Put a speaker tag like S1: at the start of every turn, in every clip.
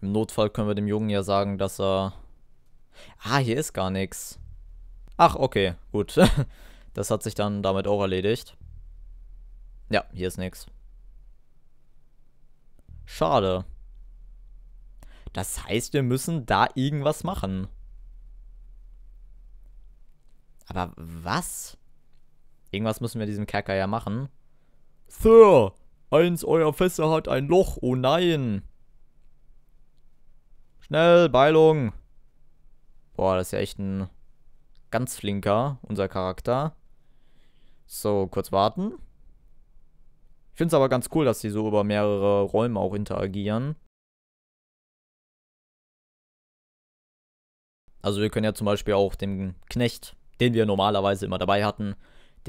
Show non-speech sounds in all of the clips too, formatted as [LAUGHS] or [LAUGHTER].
S1: Im Notfall können wir dem Jungen ja sagen, dass er... Ah, hier ist gar nichts. Ach, okay, gut. [LAUGHS] das hat sich dann damit auch erledigt. Ja, hier ist nichts. Schade. Das heißt, wir müssen da irgendwas machen. Aber was? Irgendwas müssen wir diesem Kerker ja machen. Sir, eins eurer Fässer hat ein Loch, oh nein. Schnell, Beilung. Boah, das ist ja echt ein ganz flinker, unser Charakter. So, kurz warten. Ich finde es aber ganz cool, dass sie so über mehrere Räume auch interagieren. Also wir können ja zum Beispiel auch dem Knecht, den wir normalerweise immer dabei hatten,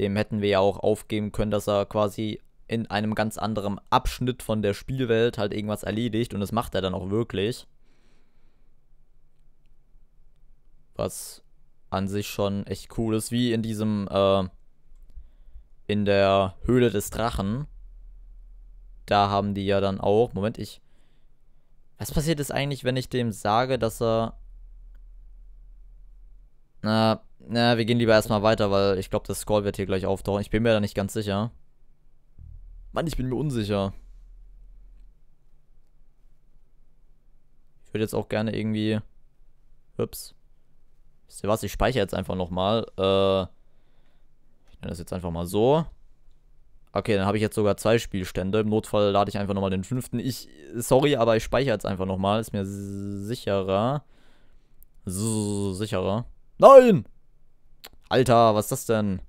S1: dem hätten wir ja auch aufgeben können, dass er quasi in einem ganz anderen Abschnitt von der Spielwelt halt irgendwas erledigt und das macht er dann auch wirklich. Was an sich schon echt cool ist, wie in diesem, äh, in der Höhle des Drachen. Da haben die ja dann auch, Moment, ich, was passiert ist eigentlich, wenn ich dem sage, dass er, na, na, wir gehen lieber erstmal weiter, weil ich glaube, das Skull wird hier gleich auftauchen. Ich bin mir da nicht ganz sicher. Mann, ich bin mir unsicher. Ich würde jetzt auch gerne irgendwie... Ups. Wisst ihr was? Ich speichere jetzt einfach nochmal. Äh, ich nenne das jetzt einfach mal so. Okay, dann habe ich jetzt sogar zwei Spielstände. Im Notfall lade ich einfach nochmal den fünften. Ich, sorry, aber ich speichere jetzt einfach nochmal. Ist mir sicherer. sicherer. Nein! Alter, was ist das denn?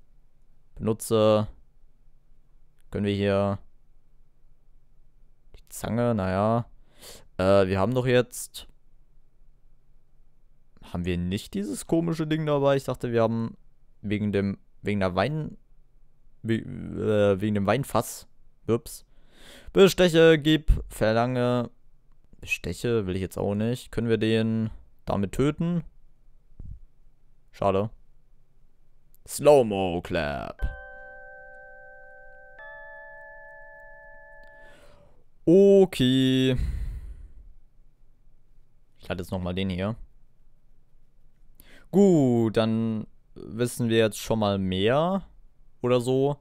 S1: Benutze. Können wir hier. Die Zange, naja. Äh, wir haben doch jetzt. Haben wir nicht dieses komische Ding dabei? Ich dachte, wir haben wegen dem, wegen der Wein, äh, wegen dem Weinfass, ups, Besteche, gib, verlange, Besteche will ich jetzt auch nicht. Können wir den damit töten? Schade. Slow-Mo Clap. Okay. Ich lade jetzt nochmal den hier. Gut, dann wissen wir jetzt schon mal mehr oder so.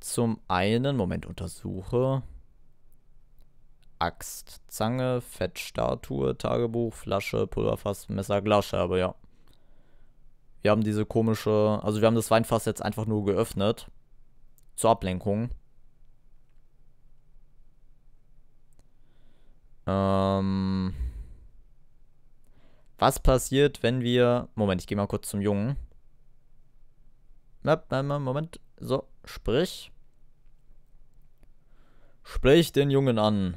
S1: Zum einen, Moment, untersuche. Axt, Zange, Fettstatue, Tagebuch, Flasche, Pulverfass, Messer, Glasscherbe, ja. Wir haben diese komische, also wir haben das Weinfass jetzt einfach nur geöffnet. Zur Ablenkung. Ähm... Was passiert, wenn wir... Moment, ich gehe mal kurz zum Jungen. Moment. So, sprich. Sprich den Jungen an.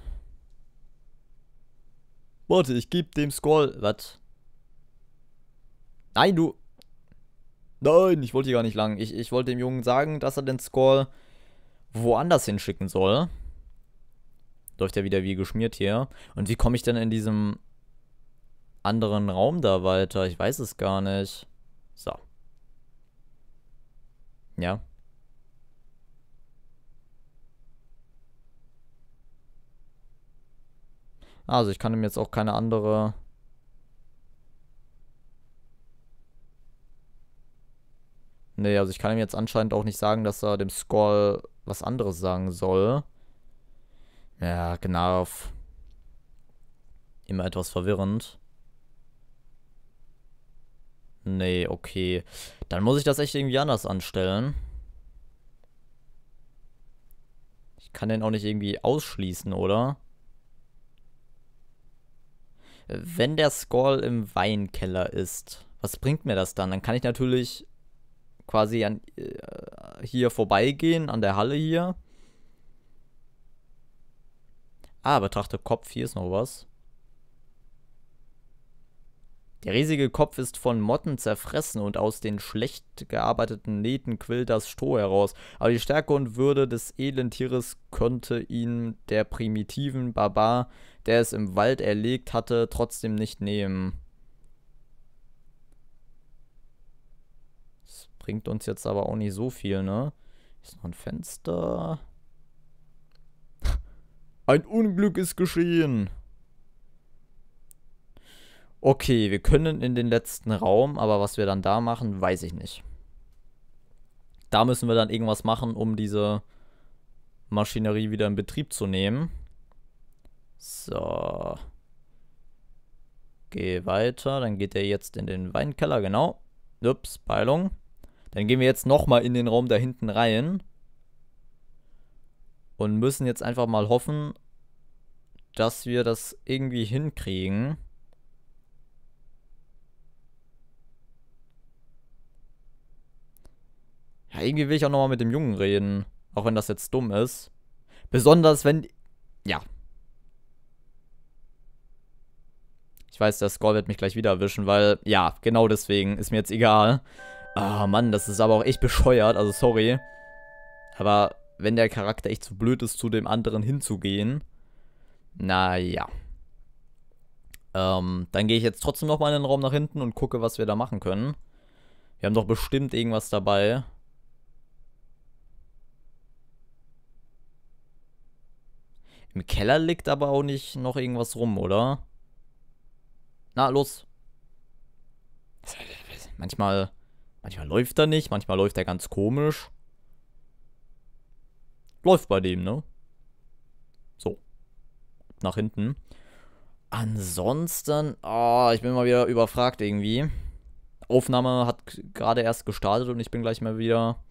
S1: Warte, ich geb dem Scroll. Was? Nein, du. Nein, ich wollte hier gar nicht lang. Ich, ich wollte dem Jungen sagen, dass er den Scroll woanders hinschicken soll. Läuft ja wieder wie geschmiert hier. Und wie komme ich denn in diesem anderen Raum da weiter? Ich weiß es gar nicht. So. Ja. Also ich kann ihm jetzt auch keine andere... Nee, also ich kann ihm jetzt anscheinend auch nicht sagen, dass er dem Skull was anderes sagen soll. Ja, genau. Immer etwas verwirrend. Nee, okay. Dann muss ich das echt irgendwie anders anstellen. Ich kann den auch nicht irgendwie ausschließen, oder? Wenn der Skull im Weinkeller ist, was bringt mir das dann? Dann kann ich natürlich quasi an, äh, hier vorbeigehen, an der Halle hier. Ah, betrachte Kopf, hier ist noch was. Der riesige Kopf ist von Motten zerfressen und aus den schlecht gearbeiteten Nähten quillt das Stroh heraus. Aber die Stärke und Würde des edlen Tieres konnte ihn der primitiven Barbar, der es im Wald erlegt hatte, trotzdem nicht nehmen. Das bringt uns jetzt aber auch nicht so viel, ne? Ist noch ein Fenster. [LAUGHS] Ein Unglück ist geschehen. Okay, wir können in den letzten Raum, aber was wir dann da machen, weiß ich nicht. Da müssen wir dann irgendwas machen, um diese Maschinerie wieder in Betrieb zu nehmen. So. Geh weiter, dann geht er jetzt in den Weinkeller, genau. Ups, Peilung. Dann gehen wir jetzt nochmal in den Raum da hinten rein. Und müssen jetzt einfach mal hoffen, dass wir das irgendwie hinkriegen. Ja, irgendwie will ich auch nochmal mit dem Jungen reden. Auch wenn das jetzt dumm ist. Besonders wenn. Ja. Ich weiß, der Score wird mich gleich wieder erwischen, weil. Ja, genau deswegen. Ist mir jetzt egal. Ah, oh, Mann, das ist aber auch echt bescheuert. Also, sorry. Aber wenn der Charakter echt zu blöd ist, zu dem anderen hinzugehen. Naja. Ähm, dann gehe ich jetzt trotzdem nochmal in den Raum nach hinten und gucke, was wir da machen können. Wir haben doch bestimmt irgendwas dabei. Im Keller liegt aber auch nicht noch irgendwas rum, oder? Na, los. Manchmal, manchmal läuft er nicht, manchmal läuft er ganz komisch. Läuft bei dem, ne? So. Nach hinten. Ansonsten, oh, ich bin mal wieder überfragt irgendwie. Aufnahme hat gerade erst gestartet und ich bin gleich mal wieder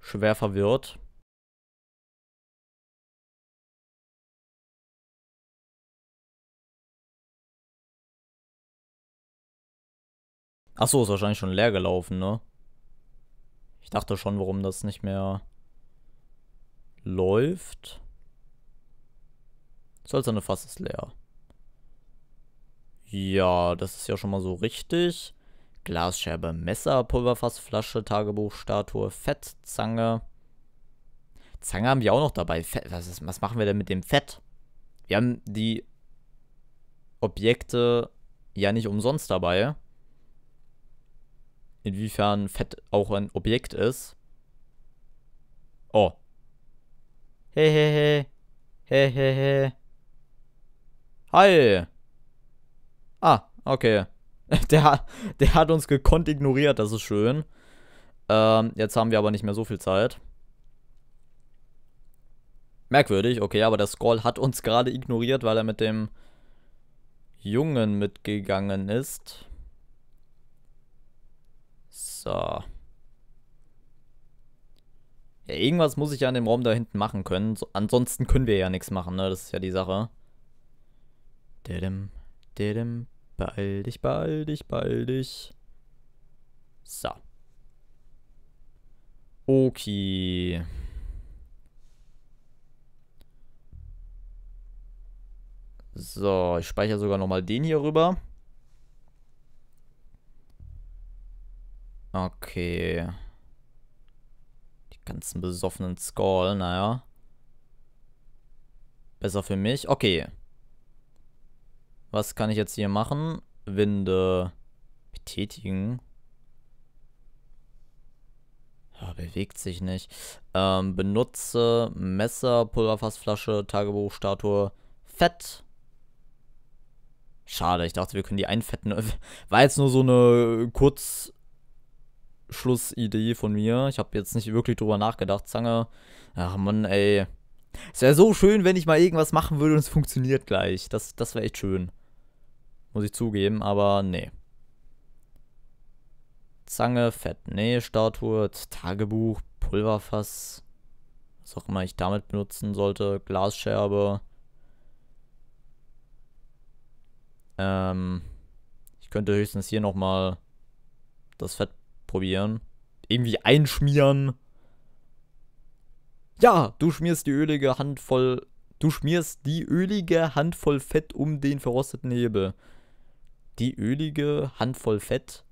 S1: schwer verwirrt. Achso, ist wahrscheinlich schon leer gelaufen, ne? Ich dachte schon, warum das nicht mehr läuft. Sollte also eine Fass ist leer. Ja, das ist ja schon mal so richtig. Glasscherbe, Messer, Pulverfass, Flasche, Tagebuch, Statue, Fettzange. Zange haben wir auch noch dabei. Fett, was, ist, was machen wir denn mit dem Fett? Wir haben die Objekte ja nicht umsonst dabei inwiefern Fett auch ein Objekt ist. Oh. Hehehe. Hehehe. Hi. Ah, okay. [LAUGHS] Der, der hat uns gekonnt ignoriert, das ist schön. Ähm, jetzt haben wir aber nicht mehr so viel Zeit. Merkwürdig, okay, aber der Skoll hat uns gerade ignoriert, weil er mit dem Jungen mitgegangen ist. So. Ja, irgendwas muss ich ja in dem Raum da hinten machen können. So, ansonsten können wir ja nichts machen, ne? Das ist ja die Sache. Didim, didim, beeil dich, beeil dich, beeil dich. So. Okay. So, ich speichere sogar nochmal den hier rüber. Okay. Die ganzen besoffenen Skull, naja. Besser für mich. Okay. Was kann ich jetzt hier machen? Winde betätigen. Ja, bewegt sich nicht. Ähm, benutze Messer, Pulverfassflasche, Tagebuchstatue, Fett. Schade, ich dachte, wir können die einfetten. [LAUGHS] War jetzt nur so eine kurz Schlussidee von mir. Ich habe jetzt nicht wirklich drüber nachgedacht. Zange, ach Mann, ey. Es wäre so schön, wenn ich mal irgendwas machen würde und es funktioniert gleich. Das, das wäre echt schön. Muss ich zugeben, aber nee. Zange, Fett, nee, Statue, Tagebuch, Pulverfass. Was auch immer ich damit benutzen sollte. Glasscherbe. Ähm. Ich könnte höchstens hier nochmal das Fett probieren. Irgendwie einschmieren. Ja, du schmierst die ölige Handvoll. Du schmierst die ölige Handvoll Fett um den verrosteten Hebel. Die ölige Handvoll Fett.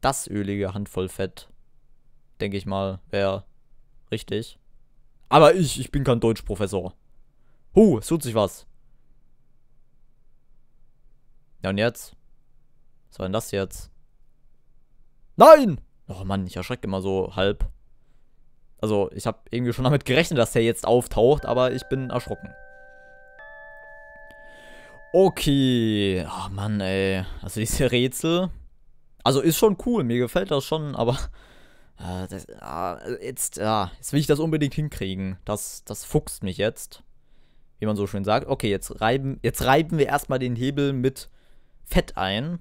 S1: Das ölige Handvoll Fett. Denke ich mal, wäre richtig. Aber ich, ich bin kein Deutschprofessor. Huh, es tut sich was. Ja, und jetzt? Was war denn das jetzt? Nein! Oh Mann, ich erschrecke immer so halb. Also, ich habe irgendwie schon damit gerechnet, dass der jetzt auftaucht, aber ich bin erschrocken. Okay. oh Mann, ey. Also diese Rätsel. Also ist schon cool, mir gefällt das schon, aber äh, das, äh, jetzt, äh, jetzt will ich das unbedingt hinkriegen. Das, das fuchst mich jetzt. Wie man so schön sagt. Okay, jetzt reiben, jetzt reiben wir erstmal den Hebel mit Fett ein.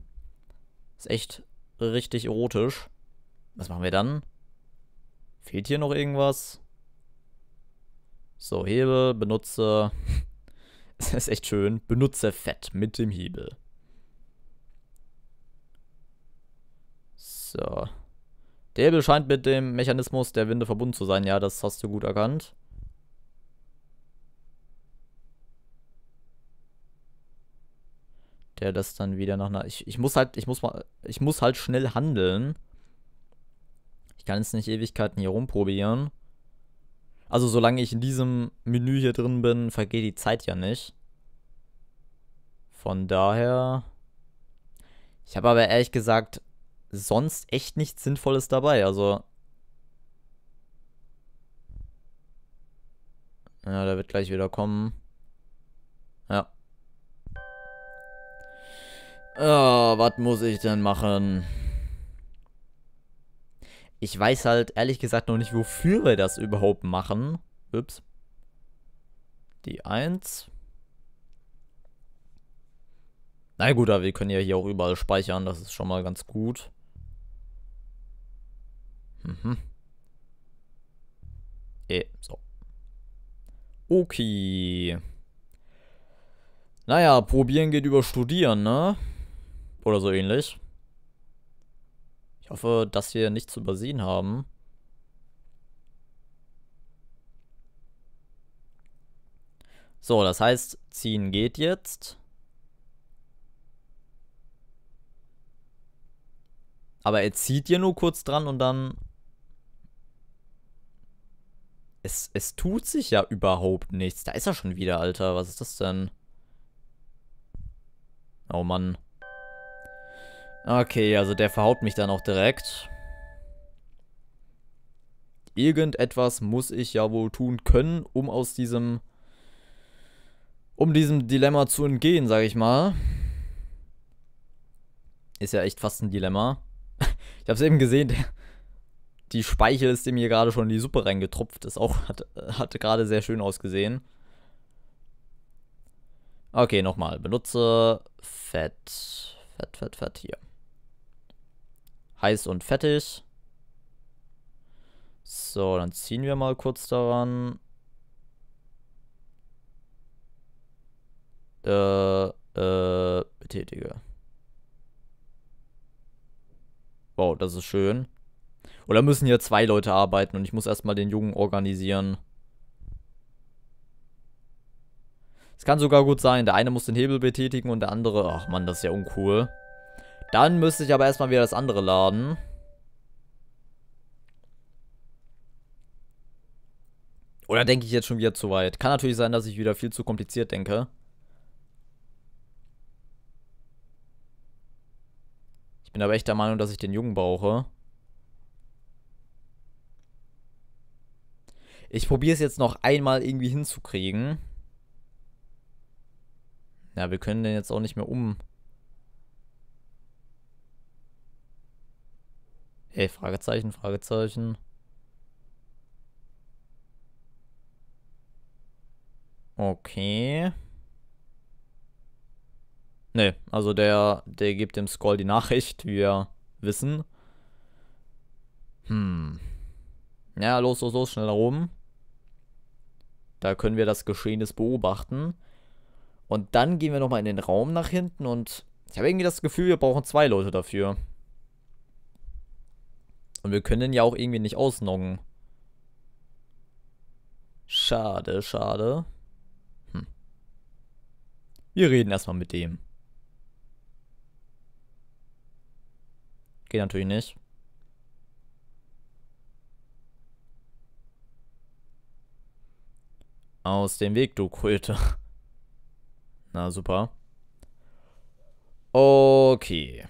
S1: Ist echt richtig erotisch. Was machen wir dann? Fehlt hier noch irgendwas? So, Hebel, benutze. [LAUGHS] das ist echt schön. Benutze Fett mit dem Hebel. So. Der Hebel scheint mit dem Mechanismus der Winde verbunden zu sein. Ja, das hast du gut erkannt. der das dann wieder nach einer. Ich, ich muss halt, ich muss mal, ich muss halt schnell handeln. Ich kann jetzt nicht Ewigkeiten hier rumprobieren. Also solange ich in diesem Menü hier drin bin, vergeht die Zeit ja nicht. Von daher. Ich habe aber ehrlich gesagt sonst echt nichts Sinnvolles dabei. Also. Ja, der wird gleich wieder kommen. Oh, was muss ich denn machen? Ich weiß halt ehrlich gesagt noch nicht, wofür wir das überhaupt machen. Ups. Die 1. Na gut, aber wir können ja hier auch überall speichern. Das ist schon mal ganz gut. Mhm. Eh, so. Okay. Naja, probieren geht über studieren, ne? Oder so ähnlich. Ich hoffe, dass wir nichts übersehen haben. So, das heißt, ziehen geht jetzt. Aber er zieht hier nur kurz dran und dann... Es, es tut sich ja überhaupt nichts. Da ist er schon wieder, Alter. Was ist das denn? Oh Mann. Okay, also der verhaut mich dann auch direkt. Irgendetwas muss ich ja wohl tun können, um aus diesem... Um diesem Dilemma zu entgehen, sage ich mal. Ist ja echt fast ein Dilemma. [LAUGHS] Ich habe es eben gesehen, der, die Speichel ist dem hier gerade schon in die Suppe reingetropft. Das auch hat, hat gerade sehr schön ausgesehen. Okay, nochmal. Benutze Fett. Fett, Fett, Fett hier heiß und fettig. So, dann ziehen wir mal kurz daran. Äh, äh, betätige. Wow, das ist schön. Oder müssen hier zwei Leute arbeiten und ich muss erstmal den Jungen organisieren. Es kann sogar gut sein, der eine muss den Hebel betätigen und der andere... Ach man, das ist ja uncool. Dann müsste ich aber erstmal wieder das andere laden. Oder denke ich jetzt schon wieder zu weit? Kann natürlich sein, dass ich wieder viel zu kompliziert denke. Ich bin aber echt der Meinung, dass ich den Jungen brauche. Ich probiere es jetzt noch einmal irgendwie hinzukriegen. Ja, wir können den jetzt auch nicht mehr um... Ey, Fragezeichen, Fragezeichen. Okay. Ne, also der, der gibt dem Skull die Nachricht, wie wir wissen. Hm. Ja, los, los, los, schnell nach oben. Da können wir das Geschehenes beobachten. Und dann gehen wir nochmal in den Raum nach hinten und ich habe irgendwie das Gefühl, wir brauchen zwei Leute dafür. Und wir können ja auch irgendwie nicht ausnoggen. Schade, schade. Hm. Wir reden erstmal mit dem. Geht natürlich nicht. Aus dem Weg, du Kulte. [LAUGHS] Na super. Okay.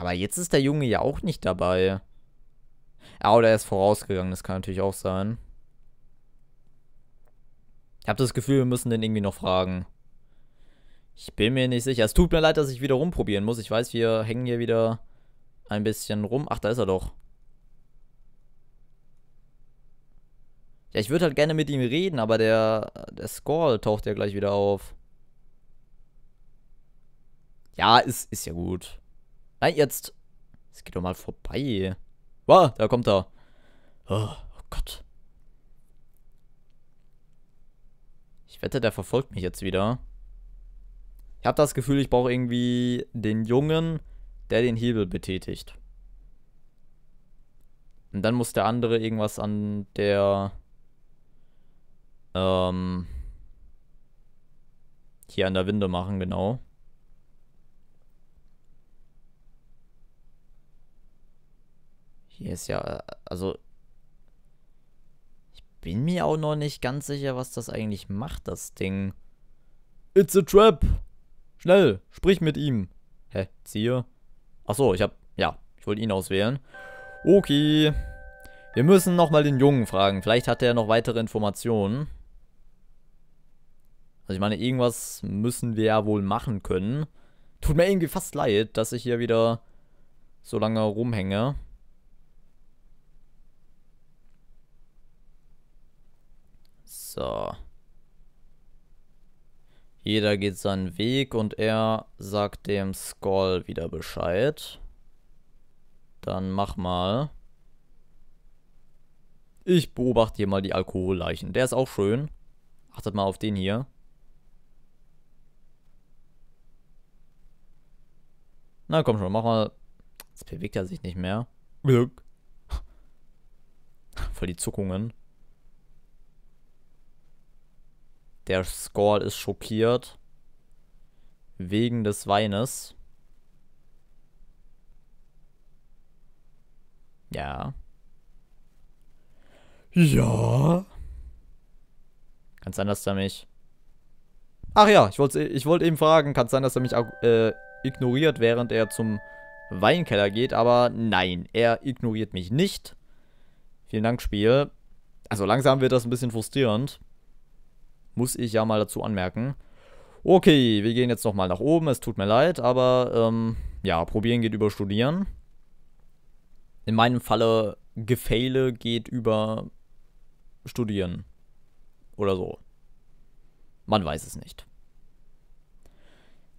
S1: Aber jetzt ist der Junge ja auch nicht dabei. Ah, oder er ist vorausgegangen, das kann natürlich auch sein. Ich habe das Gefühl, wir müssen den irgendwie noch fragen. Ich bin mir nicht sicher. Es tut mir leid, dass ich wieder rumprobieren muss. Ich weiß, wir hängen hier wieder ein bisschen rum. Ach, da ist er doch. Ja, ich würde halt gerne mit ihm reden, aber der, der Skull taucht ja gleich wieder auf. Ja, ist, ist ja gut. Nein, jetzt. Es geht doch mal vorbei. Wow, da kommt er. Oh, oh Gott. Ich wette, der verfolgt mich jetzt wieder. Ich habe das Gefühl, ich brauche irgendwie den Jungen, der den Hebel betätigt. Und dann muss der andere irgendwas an der... Ähm... Hier an der Winde machen, genau. Hier ist ja, also ich bin mir auch noch nicht ganz sicher, was das eigentlich macht, das Ding. It's a trap. Schnell, sprich mit ihm. Hä, ziehe? Ach so, ich hab, ja, ich wollte ihn auswählen. Okay. Wir müssen nochmal den Jungen fragen. Vielleicht hat er noch weitere Informationen. Also ich meine, irgendwas müssen wir ja wohl machen können. Tut mir irgendwie fast leid, dass ich hier wieder so lange rumhänge. So. Jeder geht seinen Weg und er sagt dem Skull wieder Bescheid. Dann mach mal. Ich beobachte hier mal die Alkoholleichen. Der ist auch schön. Achtet mal auf den hier. Na komm schon, mach mal. Jetzt bewegt er sich nicht mehr. Glück. Voll die Zuckungen. Der Score ist schockiert. Wegen des Weines. Ja. Ja. Kann sein, dass er mich... Ach ja, ich wollte ich wollt eben fragen, kann sein, dass er mich äh, ignoriert, während er zum Weinkeller geht, aber nein, er ignoriert mich nicht. Vielen Dank, Spiel. Also langsam wird das ein bisschen frustrierend. Muss ich ja mal dazu anmerken. Okay, wir gehen jetzt nochmal nach oben. Es tut mir leid, aber ähm, ja, probieren geht über studieren. In meinem Falle, Gefehle geht über studieren. Oder so. Man weiß es nicht.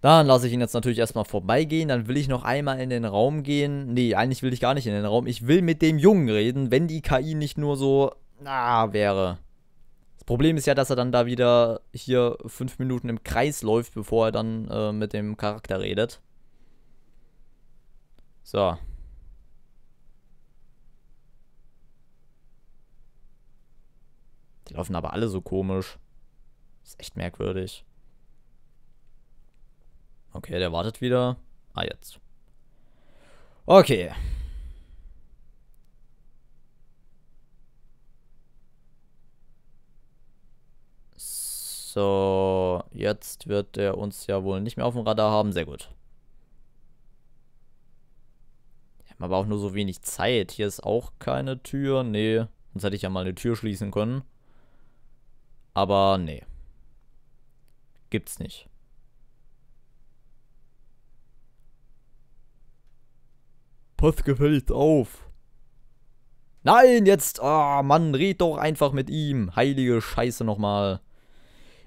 S1: Dann lasse ich ihn jetzt natürlich erstmal vorbeigehen. Dann will ich noch einmal in den Raum gehen. Nee, eigentlich will ich gar nicht in den Raum. Ich will mit dem Jungen reden, wenn die KI nicht nur so, na, wäre. Das Problem ist ja, dass er dann da wieder hier fünf Minuten im Kreis läuft, bevor er dann äh, mit dem Charakter redet. So. Die laufen aber alle so komisch. Ist echt merkwürdig. Okay, der wartet wieder. Ah, jetzt. Okay. So, jetzt wird er uns ja wohl nicht mehr auf dem Radar haben. Sehr gut. Wir haben aber auch nur so wenig Zeit. Hier ist auch keine Tür. Nee, sonst hätte ich ja mal eine Tür schließen können. Aber nee. Gibt's nicht. Pass gefälligst auf. Nein, jetzt. oh Mann, red doch einfach mit ihm. Heilige Scheiße nochmal.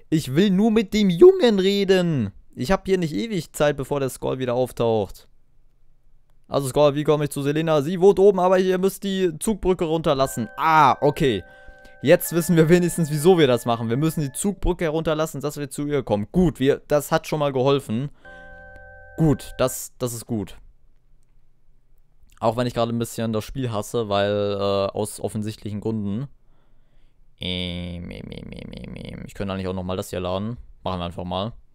S1: Ich will nur mit dem Jungen reden. Ich habe hier nicht ewig Zeit, bevor der Skull wieder auftaucht. Also Skull, wie komme ich zu Selena? Sie wohnt oben, aber ihr müsst die Zugbrücke runterlassen. Ah, okay. Jetzt wissen wir wenigstens, wieso wir das machen. Wir müssen die Zugbrücke herunterlassen, dass wir zu ihr kommen. Gut, wir, das hat schon mal geholfen. Gut, das, das ist gut. Auch wenn ich gerade ein bisschen das Spiel hasse, weil äh, aus offensichtlichen Gründen. Ähm, ähm, ähm, ich könnte eigentlich auch nochmal das hier laden. Machen wir einfach mal.